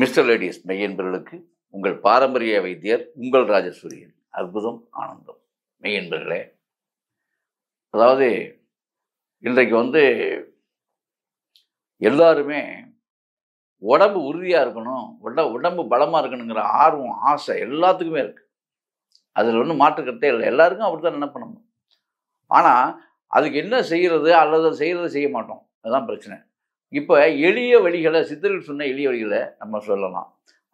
mister ladies மெய்யன்பர்களுக்கு உங்கள் பாரம்பரிய வைத்தியர் உங்கள் ராஜசூரியன் அற்புதம் ஆனந்தம் மெய்யன்பர்களே அதாவது இன்றைக்கு வந்து எல்லாருமே உடம்பு உறுதியாக இருக்கணும் உட உடம்பு பலமாக இருக்கணுங்கிற ஆர்வம் ஆசை எல்லாத்துக்குமே இருக்குது அதில் ஒன்றும் மாற்றுக்கிறதே இல்லை எல்லாருக்கும் அப்படி தான் என்ன பண்ணணும் ஆனால் அதுக்கு என்ன செய்கிறது அல்லது செய்கிறத செய்ய மாட்டோம் அதுதான் பிரச்சனை இப்போ எளிய வழிகளை சித்தர்கள் சொன்ன எளிய வழிகளை நம்ம சொல்லலாம்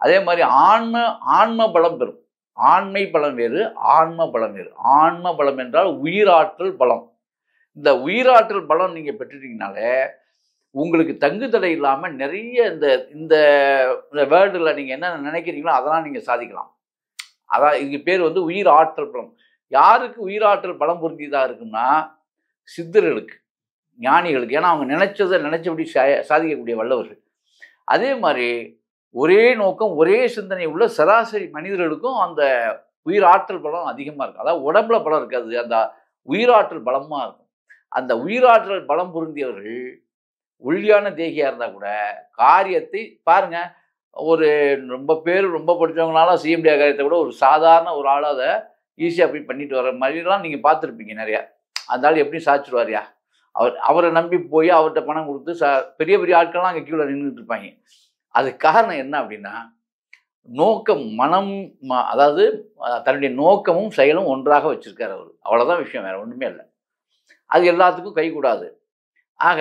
அதே மாதிரி ஆன்ம ஆன்ம பலம் பெறும் ஆண்மை பலம் வேறு ஆன்ம பலம் வேறு ஆன்ம பலம் என்றால் உயிராற்றல் பலம் இந்த உயிராற்றல் பலம் நீங்கள் பெற்றுட்டீங்கனாலே உங்களுக்கு தங்கு தடை இல்லாமல் நிறைய இந்த இந்த வேர்ல்டில் நீங்கள் என்ன நினைக்கிறீங்களோ அதெல்லாம் நீங்கள் சாதிக்கலாம் அதான் இதுக்கு பேர் வந்து உயிர் ஆற்றல் பலம் யாருக்கு உயிராற்றல் பலம் பொருந்தியதாக இருக்குன்னா சித்தர்களுக்கு ஞானிகளுக்கு ஏன்னா அவங்க நினைச்சதை நினச்சபடி சாதிக்கக்கூடிய வல்லவர்கள் அதே மாதிரி ஒரே நோக்கம் ஒரே சிந்தனை உள்ள சராசரி மனிதர்களுக்கும் அந்த உயிராற்றல் பலம் அதிகமாக இருக்கும் அதாவது உடம்புல பலம் இருக்காது அந்த உயிராற்றல் பலமாக இருக்கும் அந்த உயிராற்றல் பலம் பொருந்தியவர்கள் ஒல்லியான தேகியாக இருந்தால் கூட காரியத்தை பாருங்கள் ஒரு ரொம்ப பேர் ரொம்ப படித்தவங்களால செய்ய முடியாத காரியத்தை கூட ஒரு சாதாரண ஒரு ஆளாக அதை ஈஸியாக போய் பண்ணிட்டு வர மாதிரிலாம் நீங்கள் பார்த்துருப்பீங்க நிறையா அதனால எப்படி சாச்சிடுவாரியா அவர் அவரை நம்பி போய் அவர்கிட்ட பணம் கொடுத்து ச பெரிய பெரிய ஆட்கள்லாம் அங்கே கீழே நின்றுட்டு இருப்பாங்க அது காரணம் என்ன அப்படின்னா நோக்கம் மனம் அதாவது தன்னுடைய நோக்கமும் செயலும் ஒன்றாக வச்சுருக்கார் அவர் அவ்வளோதான் விஷயம் வேறு ஒன்றுமே இல்லை அது எல்லாத்துக்கும் கைகூடாது ஆக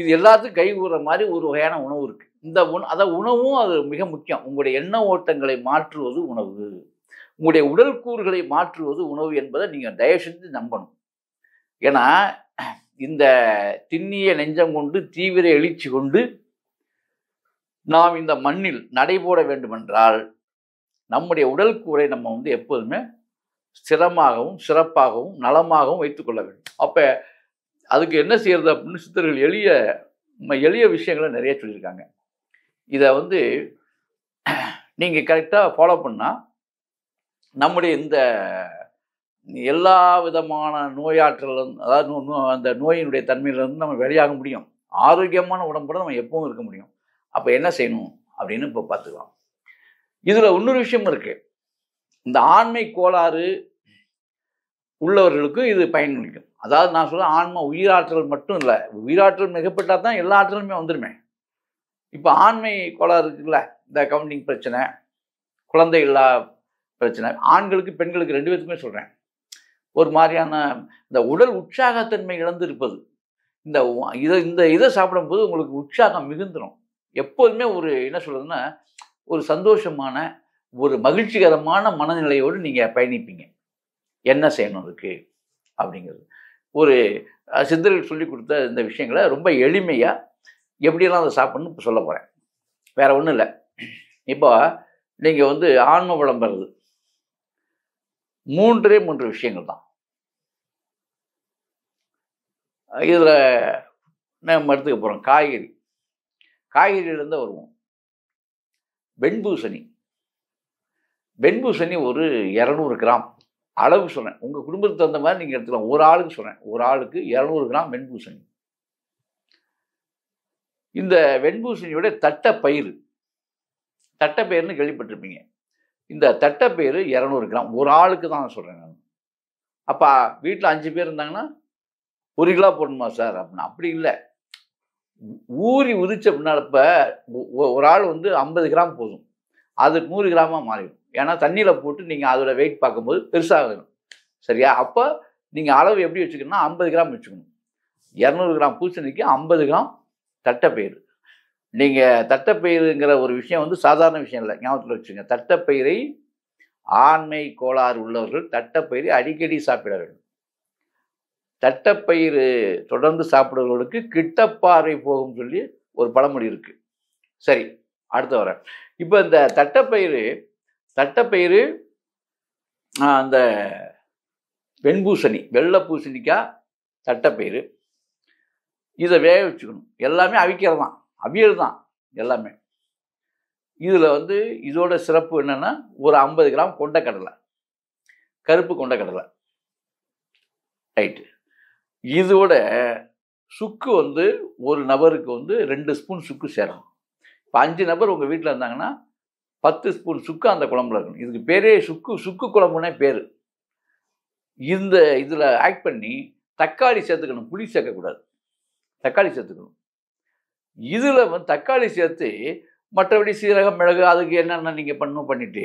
இது எல்லாத்துக்கும் கைகூடுற மாதிரி ஒரு வகையான உணவு இருக்குது இந்த உண அதான் உணவும் அது மிக முக்கியம் உங்களுடைய எண்ண ஓட்டங்களை மாற்றுவது உணவு உங்களுடைய உடல் கூறுகளை மாற்றுவது உணவு என்பதை நீங்கள் தயவு செஞ்சு நம்பணும் ஏன்னா இந்த திண்ணிய நெஞ்சம் கொண்டு தீவிர எழுச்சி கொண்டு நாம் இந்த மண்ணில் நடைபோட வேண்டுமென்றால் நம்முடைய உடல் கூரை நம்ம வந்து எப்போதுமே ஸ்திரமாகவும் சிறப்பாகவும் நலமாகவும் வைத்துக்கொள்ள வேண்டும் அப்போ அதுக்கு என்ன செய்யறது அப்படின்னு சித்தர்கள் எளிய எளிய விஷயங்களை நிறைய சொல்லியிருக்காங்க இதை வந்து நீங்கள் கரெக்டாக ஃபாலோ பண்ணால் நம்முடைய இந்த எல்லா விதமான நோயாற்றலும் அதாவது அந்த நோயினுடைய தன்மையிலேருந்து நம்ம வெளியாக முடியும் ஆரோக்கியமான உடம்போட நம்ம எப்பவும் இருக்க முடியும் அப்போ என்ன செய்யணும் அப்படின்னு இப்போ பார்த்துக்கலாம் இதில் இன்னொரு விஷயம் இருக்குது இந்த ஆண்மை கோளாறு உள்ளவர்களுக்கும் இது பயன்படுத்தும் அதாவது நான் சொல்ல ஆன்ம உயிராற்றல் மட்டும் இல்லை உயிராற்றல் மிகப்பட்டால் தான் எல்லா ஆற்றலுமே வந்துடுமே இப்போ ஆண்மை கோளாறு இருக்குல்ல இந்த கவுண்டிங் பிரச்சனை குழந்தை இல்லா பிரச்சனை ஆண்களுக்கு பெண்களுக்கு ரெண்டு பேருக்குமே சொல்கிறேன் ஒரு மாதிரியான இந்த உடல் உற்சாகத்தன்மை இழந்திருப்பது இந்த இதை இந்த இதை சாப்பிடும்போது உங்களுக்கு உற்சாகம் மிகுந்துடும் எப்போதுமே ஒரு என்ன சொல்கிறதுன்னா ஒரு சந்தோஷமான ஒரு மகிழ்ச்சிகரமான மனநிலையோடு நீங்கள் பயணிப்பீங்க என்ன செய்யணும் அதுக்கு அப்படிங்கிறது ஒரு சித்தர்கள் சொல்லி கொடுத்த இந்த விஷயங்களை ரொம்ப எளிமையாக எப்படியெல்லாம் அதை சாப்பிட்ணும்னு இப்போ சொல்ல போகிறேன் வேறு ஒன்றும் இல்லை இப்போ நீங்கள் வந்து ஆன்ம விளம்புறது மூன்றே மூன்று விஷயங்கள் தான் இதில் நம்ம எடுத்துக்க போகிறோம் காய்கறி காய்கறியிலேருந்து வருவோம் வெண்பூசணி வெண்பூசணி ஒரு இரநூறு கிராம் அளவு சொன்னேன் உங்கள் குடும்பத்துக்கு தகுந்த மாதிரி நீங்கள் எடுத்துக்கலாம் ஒரு ஆளுக்கு சொன்னேன் ஒரு ஆளுக்கு இரநூறு கிராம் வெண்பூசணி இந்த வெண்பூசணியோட தட்டப்பயிறு பயிர்னு கேள்விப்பட்டிருப்பீங்க இந்த தட்டைப்பயிறு இரநூறு கிராம் ஒரு ஆளுக்கு தான் சொல்கிறேன் நான் அப்போ வீட்டில் அஞ்சு பேர் இருந்தாங்கன்னா ஒரு கிலோ போடணுமா சார் அப்படின்னா அப்படி இல்லை ஊறி உதிச்ச பின்னாலப்ப ஒரு ஆள் வந்து ஐம்பது கிராம் போதும் அது நூறு கிராமாக மாறிடும் ஏன்னா தண்ணியில் போட்டு நீங்கள் அதோட வெயிட் பார்க்கும்போது பெருசாக வேணும் சரியா அப்போ நீங்கள் அளவு எப்படி வச்சுக்கணும்னா ஐம்பது கிராம் வச்சுக்கணும் இரநூறு கிராம் பூசணிக்கு ஐம்பது கிராம் தட்டை பயிர் நீங்கள் தட்டப்பயிறுங்கிற ஒரு விஷயம் வந்து சாதாரண விஷயம் இல்லை ஞாபகத்தில் வச்சுங்க தட்டப்பயிரை ஆண்மை கோளாறு உள்ளவர்கள் தட்டப்பயிரை அடிக்கடி சாப்பிட வேண்டும் தட்டப்பயிறு தொடர்ந்து சாப்பிடுவர்களுக்கு கிட்டப்பாறை போகும் சொல்லி ஒரு பழமொழி இருக்குது சரி அடுத்து வர இப்போ இந்த தட்டப்பயிறு தட்டப்பயிறு அந்த வெண்பூசணி வெள்ளை பூசணிக்காய் தட்டப்பயிறு இதை வேக வச்சுக்கணும் எல்லாமே அவிக்கிறதான் அவியல் தான் எல்லாமே இதில் வந்து இதோட சிறப்பு என்னென்னா ஒரு ஐம்பது கிராம் கொண்டைக்கடலை கடலை கருப்பு கொண்டைக்கடலை கடலை ரைட்டு இதோட சுக்கு வந்து ஒரு நபருக்கு வந்து ரெண்டு ஸ்பூன் சுக்கு சேரணும் இப்போ அஞ்சு நபர் உங்கள் வீட்டில் இருந்தாங்கன்னா பத்து ஸ்பூன் சுக்கு அந்த குழம்புல இருக்கணும் இதுக்கு பேரே சுக்கு சுக்கு குழம்புனே பேர் இந்த இதில் ஆக்ட் பண்ணி தக்காளி சேர்த்துக்கணும் புளி சேர்க்கக்கூடாது தக்காளி சேர்த்துக்கணும் இதில் வந்து தக்காளி சேர்த்து மற்றபடி சீரகம் மிளகு அதுக்கு என்னென்ன நீங்கள் பண்ணணும் பண்ணிவிட்டு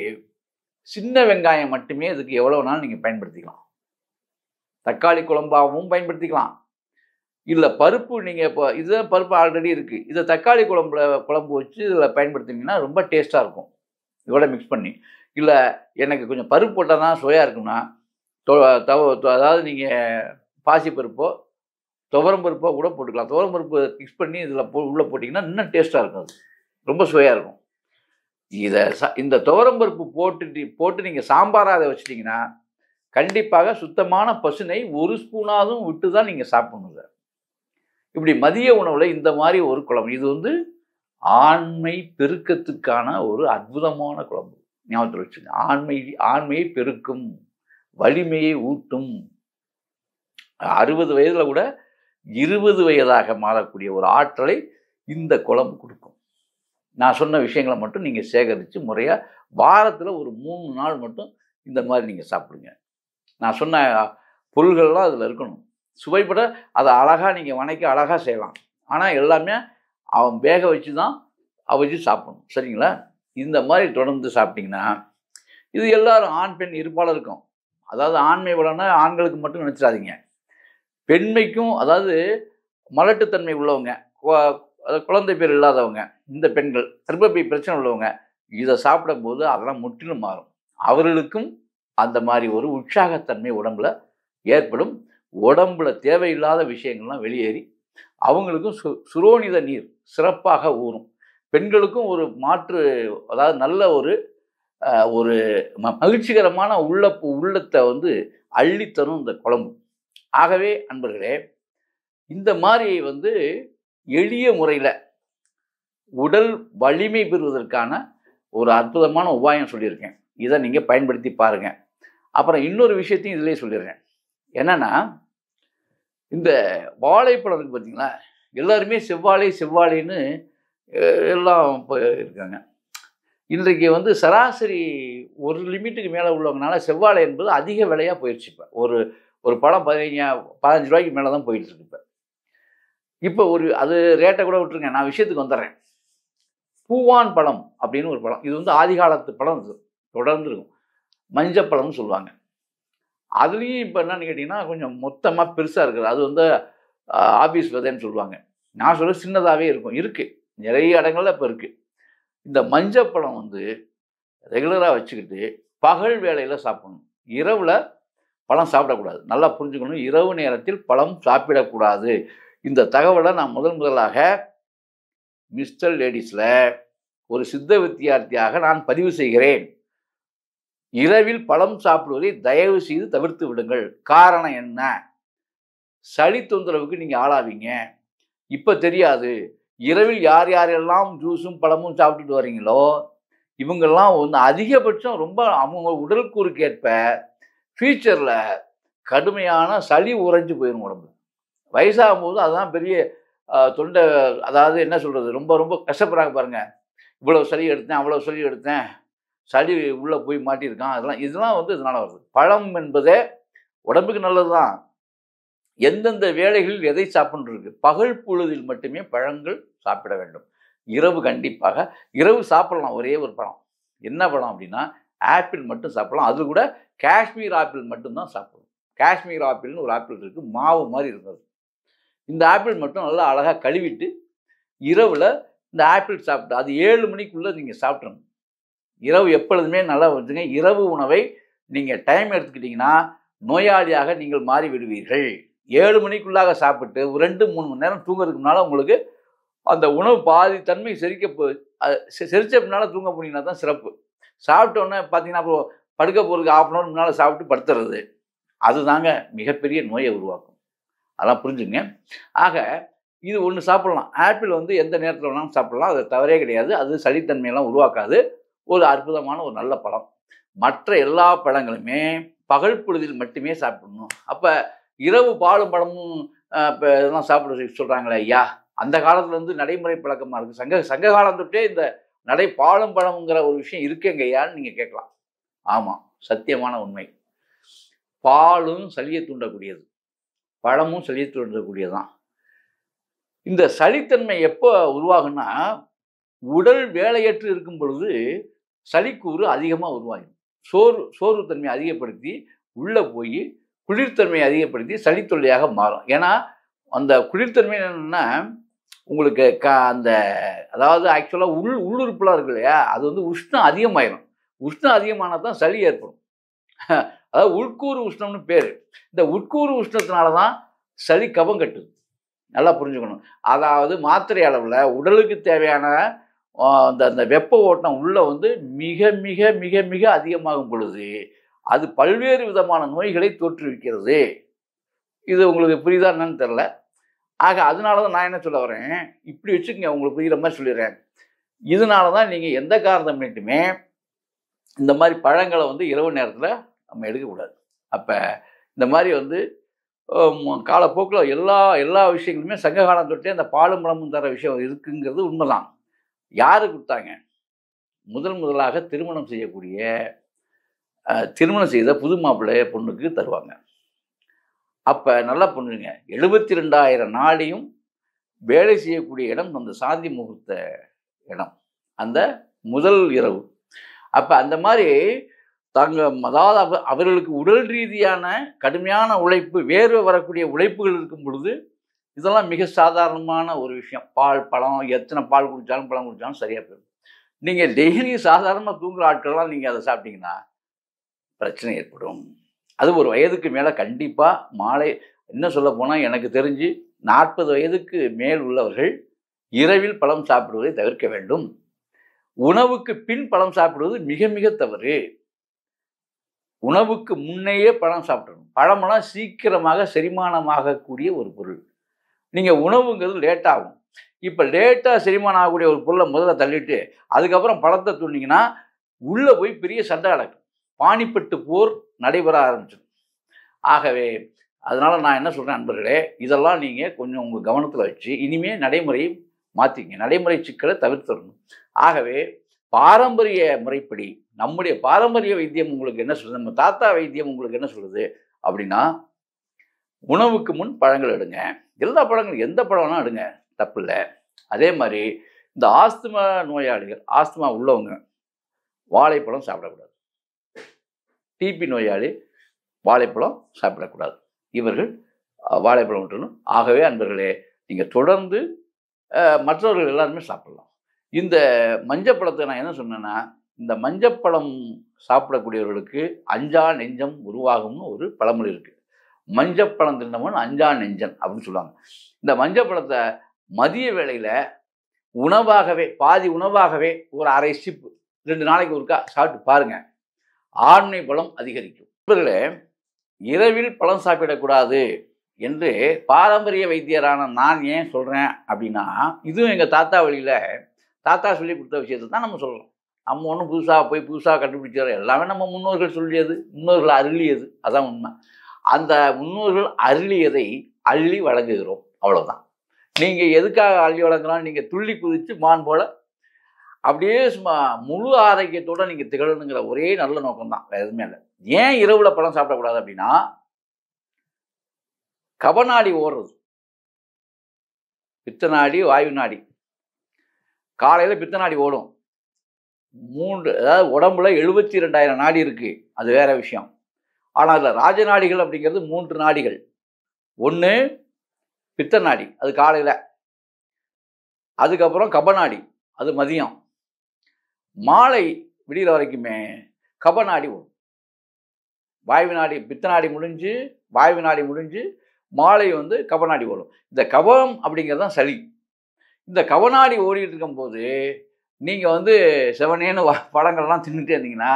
சின்ன வெங்காயம் மட்டுமே இதுக்கு எவ்வளோ நாள் நீங்கள் பயன்படுத்திக்கலாம் தக்காளி குழம்பாகவும் பயன்படுத்திக்கலாம் இல்லை பருப்பு நீங்கள் இப்போ இதுதான் பருப்பு ஆல்ரெடி இருக்குது இதை தக்காளி குழம்புல குழம்பு வச்சு இதில் பயன்படுத்தினீங்கன்னா ரொம்ப டேஸ்ட்டாக இருக்கும் இதோட மிக்ஸ் பண்ணி இல்லை எனக்கு கொஞ்சம் பருப்பு போட்டால் தான் சுவையாக இருக்கும்னா அதாவது நீங்கள் பாசி பருப்போ துவரம் பருப்பாக கூட போட்டுக்கலாம் துவரம் பருப்பு மிக்ஸ் பண்ணி இதில் போ உள்ளே போட்டிங்கன்னா இன்னும் டேஸ்ட்டாக இருக்கும் அது ரொம்ப சுவையாக இருக்கும் இதை சா இந்த துவரம் பருப்பு போட்டு போட்டு நீங்கள் சாம்பாராக அதை வச்சிட்டிங்கன்னா கண்டிப்பாக சுத்தமான பசுனை ஒரு ஸ்பூனாகவும் விட்டு தான் நீங்கள் சாப்பிடணுங்க இப்படி மதிய உணவில் இந்த மாதிரி ஒரு குழம்பு இது வந்து ஆண்மை பெருக்கத்துக்கான ஒரு அற்புதமான குழம்பு ஞாபகத்தில் வச்சுங்க ஆண்மை ஆண்மையை பெருக்கும் வலிமையை ஊட்டும் அறுபது வயதில் கூட இருபது வயதாக மாறக்கூடிய ஒரு ஆற்றலை இந்த குழம்பு கொடுக்கும் நான் சொன்ன விஷயங்களை மட்டும் நீங்கள் சேகரித்து முறையாக வாரத்தில் ஒரு மூணு நாள் மட்டும் இந்த மாதிரி நீங்கள் சாப்பிடுங்க நான் சொன்ன பொருள்கள்லாம் அதில் இருக்கணும் சுவைப்பட அதை அழகாக நீங்கள் வணக்கி அழகாக செய்யலாம் ஆனால் எல்லாமே அவன் வேக வச்சு தான் அவிச்சு சாப்பிடணும் சரிங்களா இந்த மாதிரி தொடர்ந்து சாப்பிட்டிங்கன்னா இது எல்லாரும் ஆண் பெண் இருப்பாலும் இருக்கும் அதாவது ஆண்மை விடனா ஆண்களுக்கு மட்டும் நினச்சிடாதீங்க பெண்மைக்கும் அதாவது மலட்டுத்தன்மை உள்ளவங்க குழந்தை பேர் இல்லாதவங்க இந்த பெண்கள் கர்ப்பப்பை பிரச்சனை உள்ளவங்க இதை சாப்பிடும்போது அதெல்லாம் முற்றிலும் மாறும் அவர்களுக்கும் அந்த மாதிரி ஒரு உற்சாகத்தன்மை உடம்புல ஏற்படும் உடம்புல தேவையில்லாத விஷயங்கள்லாம் வெளியேறி அவங்களுக்கும் சு சுரோனித நீர் சிறப்பாக ஊறும் பெண்களுக்கும் ஒரு மாற்று அதாவது நல்ல ஒரு ஒரு மகிழ்ச்சிகரமான உள்ள உள்ளத்தை வந்து அள்ளித்தரும் இந்த குழம்பு ஆகவே அன்பர்களே இந்த மாதிரி வந்து எளிய முறையில் உடல் வலிமை பெறுவதற்கான ஒரு அற்புதமான உபாயம் சொல்லியிருக்கேன் இதை நீங்கள் பயன்படுத்தி பாருங்கள் அப்புறம் இன்னொரு விஷயத்தையும் இதிலே சொல்லிடுறேன் என்னென்னா இந்த வாழைப்பழம் பார்த்தீங்களா எல்லாருமே செவ்வாழை செவ்வாழைன்னு எல்லாம் இப்போ இருக்காங்க இன்றைக்கு வந்து சராசரி ஒரு லிமிட்டுக்கு மேலே உள்ளவங்கனால செவ்வாழை என்பது அதிக விலையாக போயிடுச்சு இப்போ ஒரு ஒரு படம் பதினஞ்சு பதினஞ்சு ரூபாய்க்கு மேலே தான் போயிட்டுருக்கு இப்போ இப்போ ஒரு அது ரேட்டை கூட விட்டுருங்க நான் விஷயத்துக்கு வந்துடுறேன் பூவான் பழம் அப்படின்னு ஒரு பழம் இது வந்து ஆதிகாலத்து காலத்து பழம் தொடர்ந்து இருக்கும் மஞ்சப்பழம்னு சொல்லுவாங்க அதுலேயும் இப்போ என்னன்னு கேட்டிங்கன்னா கொஞ்சம் மொத்தமாக பெருசாக இருக்குது அது வந்து ஆஃபீஸ் விதைன்னு சொல்லுவாங்க நான் சொல்ல சின்னதாகவே இருக்கும் இருக்குது நிறைய இடங்கள்ல இப்போ இருக்குது இந்த மஞ்சப்பழம் வந்து ரெகுலராக வச்சுக்கிட்டு பகல் வேலையில் சாப்பிடணும் இரவில் பழம் சாப்பிடக்கூடாது நல்லா புரிஞ்சுக்கணும் இரவு நேரத்தில் பழம் சாப்பிடக்கூடாது இந்த தகவலை நான் முதல் முதலாக மிஸ்டர் லேடிஸில் ஒரு சித்த வித்தியார்த்தியாக நான் பதிவு செய்கிறேன் இரவில் பழம் சாப்பிடுவதை தயவு செய்து தவிர்த்து விடுங்கள் காரணம் என்ன சளி தொந்தரவுக்கு நீங்கள் ஆளாவீங்க இப்போ தெரியாது இரவில் யார் யாரெல்லாம் ஜூஸும் பழமும் சாப்பிட்டுட்டு வரீங்களோ இவங்கெல்லாம் வந்து அதிகபட்சம் ரொம்ப அவங்க உடல் கூறுக்கேற்ப ஃபியூச்சரில் கடுமையான சளி உறைஞ்சி போயிடும் உடம்பு வயசாகும் போது அதுதான் பெரிய தொண்டை அதாவது என்ன சொல்கிறது ரொம்ப ரொம்ப கஷ்டப்படுறாங்க பாருங்கள் இவ்வளோ சளி எடுத்தேன் அவ்வளோ சளி எடுத்தேன் சளி உள்ளே போய் மாட்டியிருக்கான் அதெல்லாம் இதெல்லாம் வந்து இதனால் வருது பழம் என்பதே உடம்புக்கு நல்லது தான் எந்தெந்த வேலைகளில் எதை சாப்பிட்ருக்கு பகல் பொழுதில் மட்டுமே பழங்கள் சாப்பிட வேண்டும் இரவு கண்டிப்பாக இரவு சாப்பிடலாம் ஒரே ஒரு பழம் என்ன பழம் அப்படின்னா ஆப்பிள் மட்டும் சாப்பிடலாம் அது கூட காஷ்மீர் ஆப்பிள் மட்டும்தான் சாப்பிடணும் காஷ்மீர் ஆப்பிள்னு ஒரு ஆப்பிள் இருக்குது மாவு மாதிரி இருந்தது இந்த ஆப்பிள் மட்டும் நல்லா அழகாக கழுவிட்டு இரவில் இந்த ஆப்பிள் சாப்பிட்டு அது ஏழு மணிக்குள்ளே நீங்கள் சாப்பிட்றணும் இரவு எப்பொழுதுமே நல்லா வச்சுங்க இரவு உணவை நீங்கள் டைம் எடுத்துக்கிட்டிங்கன்னா நோயாளியாக நீங்கள் மாறி விடுவீர்கள் ஏழு மணிக்குள்ளாக சாப்பிட்டு ரெண்டு மூணு மணி நேரம் தூங்குறதுக்கு உங்களுக்கு அந்த உணவு பாதி தன்மை செரிக்க செரிச்ச பின்னால் தூங்க போனீங்கன்னா தான் சிறப்பு சாப்பிட்டோன்னே பார்த்தீங்கன்னா அப்புறம் படுக்க போகிறதுக்கு ஆஃப் அன் ஹவர் முன்னால் சாப்பிட்டு படுத்துறது அதுதாங்க மிகப்பெரிய நோயை உருவாக்கும் அதெல்லாம் புரிஞ்சுங்க ஆக இது ஒன்று சாப்பிட்லாம் ஆப்பிள் வந்து எந்த நேரத்தில் வேணாலும் சாப்பிட்லாம் அது தவறே கிடையாது அது சளித்தன்மையெல்லாம் உருவாக்காது ஒரு அற்புதமான ஒரு நல்ல பழம் மற்ற எல்லா பழங்களுமே பகல் பொழுதில் மட்டுமே சாப்பிடணும் அப்போ இரவு பாலும் பழமும் இப்போ இதெல்லாம் சாப்பிட சொல்கிறாங்களே ஐயா அந்த காலத்தில் வந்து நடைமுறை பழக்கமாக இருக்குது சங்க சங்க காலம் தொட்டே இந்த நடை பாலும் பழம்ங்கிற ஒரு விஷயம் இருக்குங்கய்யான்னு நீங்கள் கேட்கலாம் ஆமாம் சத்தியமான உண்மை பாலும் சளியை தூண்டக்கூடியது பழமும் சளியை தூண்டக்கூடியது தான் இந்த சளித்தன்மை எப்போ உருவாகுனா உடல் வேலையற்று இருக்கும் பொழுது சளிக்கூறு அதிகமாக உருவாகும் சோறு சோர்வு தன்மையை அதிகப்படுத்தி உள்ளே போய் குளிர்தன்மையை அதிகப்படுத்தி சளித்தொல்லையாக மாறும் ஏன்னா அந்த குளிர்தன்மை என்னென்னா உங்களுக்கு க அந்த அதாவது ஆக்சுவலாக உள் உள்ளுறுப்புலாம் இருக்கு இல்லையா அது வந்து உஷ்ணம் அதிகமாயிடும் உஷ்ணம் அதிகமானால் தான் சளி ஏற்படும் அதாவது உட்கூறு உஷ்ணம்னு பேர் இந்த உட்கூறு உஷ்ணத்தினால தான் சளி கபம் கட்டுது நல்லா புரிஞ்சுக்கணும் அதாவது மாத்திரை அளவில் உடலுக்கு தேவையான அந்த அந்த வெப்ப ஓட்டம் உள்ளே வந்து மிக மிக மிக மிக அதிகமாகும் பொழுது அது பல்வேறு விதமான நோய்களை தோற்றுவிக்கிறது இது உங்களுக்கு புரியுதா என்னன்னு தெரில ஆக அதனால தான் நான் என்ன சொல்ல வரேன் இப்படி வச்சுக்கோங்க உங்களுக்கு புரியுற மாதிரி சொல்லிடுறேன் இதனால தான் நீங்கள் எந்த காரணம் பண்ணிட்டுமே இந்த மாதிரி பழங்களை வந்து இரவு நேரத்தில் நம்ம எடுக்கக்கூடாது அப்போ இந்த மாதிரி வந்து காலப்போக்கில் எல்லா எல்லா விஷயங்களுமே சங்க காலம் தொட்டே அந்த பாலும் பழமும் தர விஷயம் இருக்குங்கிறது உண்மைதான் யாரு கொடுத்தாங்க முதல் முதலாக திருமணம் செய்யக்கூடிய திருமணம் செய்த புது மாப்பிள்ளைய பொண்ணுக்கு தருவாங்க அப்போ நல்லா பண்ணுங்க எழுபத்தி ரெண்டாயிரம் நாளையும் வேலை செய்யக்கூடிய இடம் அந்த சாந்தி முகூர்த்த இடம் அந்த முதல் இரவு அப்போ அந்த மாதிரி தங்க அதாவது அவர்களுக்கு உடல் ரீதியான கடுமையான உழைப்பு வேர்வை வரக்கூடிய உழைப்புகள் இருக்கும் பொழுது இதெல்லாம் மிக சாதாரணமான ஒரு விஷயம் பால் பழம் எத்தனை பால் குடித்தாலும் பழம் குடித்தாலும் சரியாக போயிடும் நீங்கள் டெய்லி சாதாரணமாக தூங்குற ஆட்கள்லாம் நீங்கள் அதை சாப்பிட்டீங்கன்னா பிரச்சனை ஏற்படும் அது ஒரு வயதுக்கு மேலே கண்டிப்பாக மாலை என்ன சொல்ல போனால் எனக்கு தெரிஞ்சு நாற்பது வயதுக்கு மேல் உள்ளவர்கள் இரவில் பழம் சாப்பிடுவதை தவிர்க்க வேண்டும் உணவுக்கு பின் பழம் சாப்பிடுவது மிக மிக தவறு உணவுக்கு முன்னையே பழம் சாப்பிடணும் பழமெல்லாம் சீக்கிரமாக செரிமானமாகக்கூடிய ஒரு பொருள் நீங்கள் உணவுங்கிறது லேட்டாகும் இப்போ லேட்டாக செரிமானம் ஆகக்கூடிய ஒரு பொருளை முதல்ல தள்ளிட்டு அதுக்கப்புறம் பழத்தை தூண்டிங்கன்னா உள்ளே போய் பெரிய சண்டை நடக்கும் பாணிப்பட்டு போர் நடைபெற ஆரம்பிச்சிடும் ஆகவே அதனால் நான் என்ன சொல்கிறேன் நண்பர்களே இதெல்லாம் நீங்கள் கொஞ்சம் உங்கள் கவனத்தில் வச்சு இனிமேல் நடைமுறையை மாற்றிக்கங்க நடைமுறை சிக்கலை தவிர்த்துடணும் ஆகவே பாரம்பரிய முறைப்படி நம்முடைய பாரம்பரிய வைத்தியம் உங்களுக்கு என்ன சொல்லுது நம்ம தாத்தா வைத்தியம் உங்களுக்கு என்ன சொல்லுது அப்படின்னா உணவுக்கு முன் பழங்கள் எடுங்க எல்லா பழங்களும் எந்த பழம்னா எடுங்க தப்பு இல்லை அதே மாதிரி இந்த ஆஸ்துமா நோயாளிகள் ஆஸ்துமா உள்ளவங்க வாழைப்பழம் சாப்பிடக்கூடாது டிபி நோயாளி வாழைப்பழம் சாப்பிடக்கூடாது இவர்கள் வாழைப்பழம் விட்டணும் ஆகவே அன்பர்களே நீங்கள் தொடர்ந்து மற்றவர்கள் எல்லாருமே சாப்பிடலாம் இந்த மஞ்சப்பழத்தை நான் என்ன சொன்னேன்னா இந்த மஞ்சப்பழம் சாப்பிடக்கூடியவர்களுக்கு அஞ்சா நெஞ்சம் உருவாகும்னு ஒரு பழமொழி இருக்குது மஞ்சப்பழம் தின்னவன் அஞ்சா நெஞ்சன் அப்படின்னு சொல்லுவாங்க இந்த மஞ்சப்பழத்தை மதிய வேளையில் உணவாகவே பாதி உணவாகவே ஒரு அரை சிப்பு ரெண்டு நாளைக்கு ஒருக்கா சாப்பிட்டு பாருங்கள் ஆண்மை பலம் அதிகரிக்கும் இவர்களே இரவில் பழம் சாப்பிடக்கூடாது என்று பாரம்பரிய வைத்தியரான நான் ஏன் சொல்கிறேன் அப்படின்னா இதுவும் எங்கள் தாத்தா வழியில் தாத்தா சொல்லி கொடுத்த விஷயத்தை தான் நம்ம சொல்கிறோம் நம்ம ஒன்றும் புதுசாக போய் புதுசாக கண்டுபிடிச்சாரோ எல்லாமே நம்ம முன்னோர்கள் சொல்லியது முன்னோர்கள் அருளியது அதான் உண்மை அந்த முன்னோர்கள் அருளியதை அள்ளி வழங்குகிறோம் அவ்வளோதான் நீங்கள் எதுக்காக அள்ளி வழங்குறோம் நீங்கள் துள்ளி குதித்து மான் போல் அப்படியே சும்மா முழு ஆரோக்கியத்தோடு நீங்கள் திகழணுங்கிற ஒரே நல்ல நோக்கம் தான் வேறு எதுவுமே இல்லை ஏன் இரவில் பழம் சாப்பிடக்கூடாது அப்படின்னா கபநாடி ஓடுறது பித்தநாடி வாயு நாடி காலையில் பித்தநாடி ஓடும் மூன்று அதாவது உடம்புல எழுபத்தி ரெண்டாயிரம் நாடி இருக்குது அது வேற விஷயம் ஆனால் அதில் ராஜநாடிகள் அப்படிங்கிறது மூன்று நாடிகள் ஒன்று பித்த நாடி அது காலையில் அதுக்கப்புறம் கபநாடி அது மதியம் மாலை விடிகிற வரைக்குமே கப நாடி ஓடும் வாய்வு நாடி பித்த நாடி முடிஞ்சு வாய்வு நாடி முடிஞ்சு மாலை வந்து கபநாடி ஓடும் இந்த கபம் அப்படிங்கிறது தான் சளி இந்த கபநாடி ஓடிட்டு இருக்கும்போது நீங்கள் வந்து செவனேன்னு பழங்கள்லாம் தின்னுட்டே இருந்தீங்கன்னா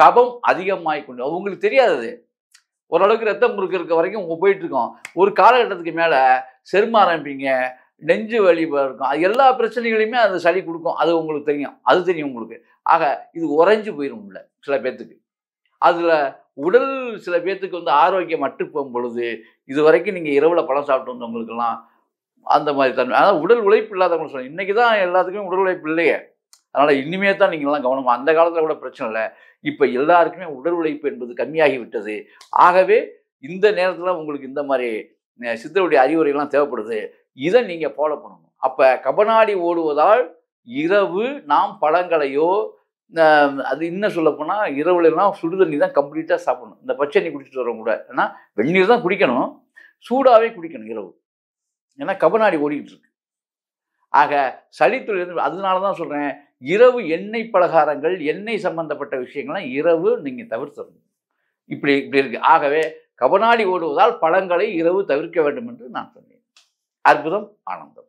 கபம் அதிகமாகி கொண்டு உங்களுக்கு தெரியாது ஓரளவுக்கு ரத்தம் முறுக்கு இருக்க வரைக்கும் போயிட்டு இருக்கோம் ஒரு காலகட்டத்துக்கு மேலே செரும ஆரம்பிப்பீங்க நெஞ்சு வலி இருக்கும் அது எல்லா பிரச்சனைகளையுமே அது சளி கொடுக்கும் அது உங்களுக்கு தெரியும் அது தெரியும் உங்களுக்கு ஆக இது உறைஞ்சு போயிடும்ல சில பேர்த்துக்கு அதில் உடல் சில பேர்த்துக்கு வந்து ஆரோக்கியம் மட்டு போகும் பொழுது இது வரைக்கும் நீங்கள் இரவில் பழம் சாப்பிட்டு வந்தவங்களுக்கெல்லாம் அந்த மாதிரி தன்மை அதாவது உடல் உழைப்பு இல்லாதவங்க சொல்லணும் இன்றைக்கி தான் எல்லாத்துக்குமே உடல் உழைப்பு இல்லையே அதனால் இனிமே தான் நீங்கள்லாம் கவனமாக அந்த காலத்தில் கூட பிரச்சனை இல்லை இப்போ எல்லாருக்குமே உடல் உழைப்பு என்பது கம்மியாகி விட்டது ஆகவே இந்த நேரத்தில் உங்களுக்கு இந்த மாதிரி சித்தருடைய அறிவுரைகள்லாம் தேவைப்படுது இதை நீங்கள் ஃபாலோ பண்ணணும் அப்போ கபநாடி ஓடுவதால் இரவு நாம் பழங்களையோ அது என்ன சொல்ல போனால் இரவுலாம் சுடு தண்ணி தான் கம்ப்ளீட்டாக சாப்பிடணும் இந்த பச்சை தண்ணி குடிச்சிட்டு வரவங்க கூட ஏன்னா வெந்நீர் தான் குடிக்கணும் சூடாகவே குடிக்கணும் இரவு ஏன்னா கபநாடி ஓடிக்கிட்டு இருக்கு ஆக சளித்துறை அதனால தான் சொல்கிறேன் இரவு எண்ணெய் பலகாரங்கள் எண்ணெய் சம்பந்தப்பட்ட விஷயங்கள்லாம் இரவு நீங்கள் தவிர்த்தரணும் இப்படி இப்படி இருக்குது ஆகவே கபநாடி ஓடுவதால் பழங்களை இரவு தவிர்க்க வேண்டும் என்று நான் சொன்னேன் அற்புதம் ஆனந்தம்